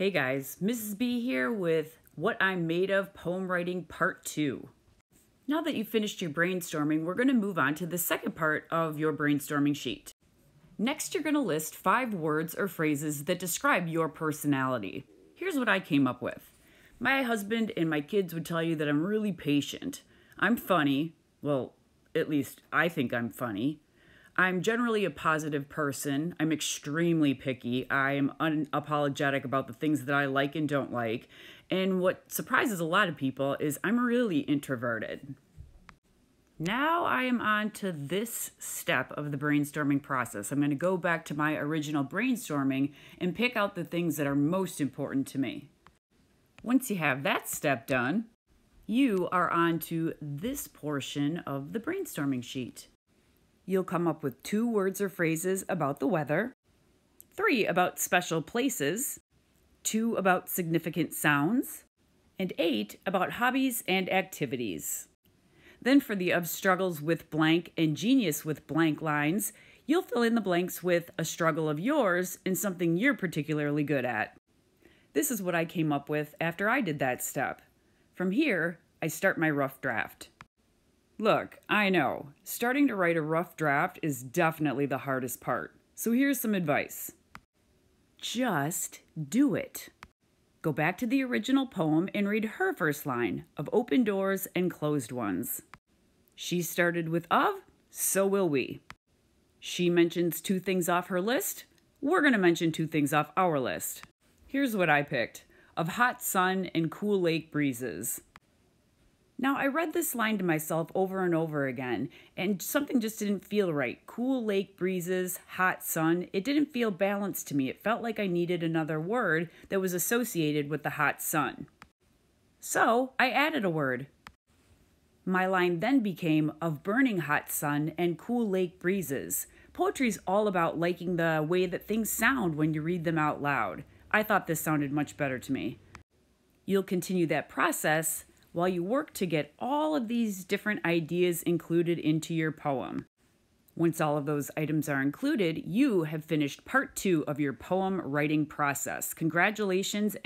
Hey guys, Mrs. B here with What I'm Made Of Poem Writing Part 2. Now that you've finished your brainstorming, we're going to move on to the second part of your brainstorming sheet. Next, you're going to list five words or phrases that describe your personality. Here's what I came up with. My husband and my kids would tell you that I'm really patient. I'm funny. Well, at least I think I'm funny. I'm generally a positive person. I'm extremely picky. I am unapologetic about the things that I like and don't like. And what surprises a lot of people is I'm really introverted. Now I am on to this step of the brainstorming process. I'm going to go back to my original brainstorming and pick out the things that are most important to me. Once you have that step done, you are on to this portion of the brainstorming sheet. You'll come up with two words or phrases about the weather, three about special places, two about significant sounds, and eight about hobbies and activities. Then for the of struggles with blank and genius with blank lines, you'll fill in the blanks with a struggle of yours and something you're particularly good at. This is what I came up with after I did that step. From here, I start my rough draft. Look, I know, starting to write a rough draft is definitely the hardest part. So here's some advice. Just do it. Go back to the original poem and read her first line of open doors and closed ones. She started with of, so will we. She mentions two things off her list. We're going to mention two things off our list. Here's what I picked of hot sun and cool lake breezes. Now, I read this line to myself over and over again, and something just didn't feel right. Cool lake breezes, hot sun, it didn't feel balanced to me. It felt like I needed another word that was associated with the hot sun. So I added a word. My line then became of burning hot sun and cool lake breezes. Poetry's all about liking the way that things sound when you read them out loud. I thought this sounded much better to me. You'll continue that process while you work to get all of these different ideas included into your poem. Once all of those items are included, you have finished part two of your poem writing process. Congratulations